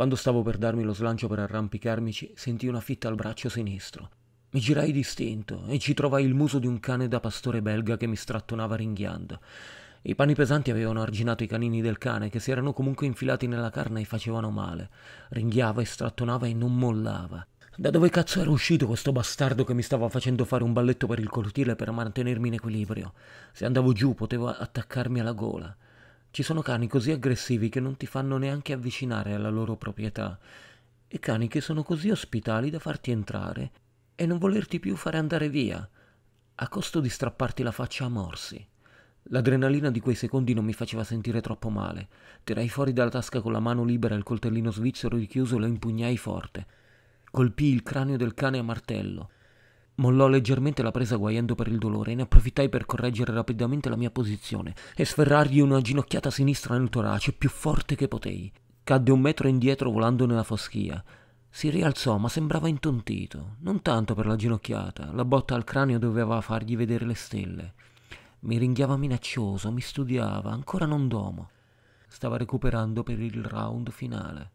Quando stavo per darmi lo slancio per arrampicarmici, sentii una fitta al braccio sinistro. Mi girai di stinto e ci trovai il muso di un cane da pastore belga che mi strattonava ringhiando. I panni pesanti avevano arginato i canini del cane, che si erano comunque infilati nella carne e facevano male. Ringhiava e strattonava e non mollava. Da dove cazzo era uscito questo bastardo che mi stava facendo fare un balletto per il cortile per mantenermi in equilibrio? Se andavo giù poteva attaccarmi alla gola. Ci sono cani così aggressivi che non ti fanno neanche avvicinare alla loro proprietà e cani che sono così ospitali da farti entrare e non volerti più fare andare via, a costo di strapparti la faccia a morsi. L'adrenalina di quei secondi non mi faceva sentire troppo male. Tirai fuori dalla tasca con la mano libera il coltellino svizzero richiuso e lo impugnai forte. Colpii il cranio del cane a martello. Mollò leggermente la presa guaiando per il dolore e ne approfittai per correggere rapidamente la mia posizione e sferrargli una ginocchiata sinistra nel torace più forte che potei. Cadde un metro indietro volando nella foschia. Si rialzò, ma sembrava intontito, non tanto per la ginocchiata, la botta al cranio doveva fargli vedere le stelle. Mi ringhiava minaccioso, mi studiava, ancora non domo. Stava recuperando per il round finale.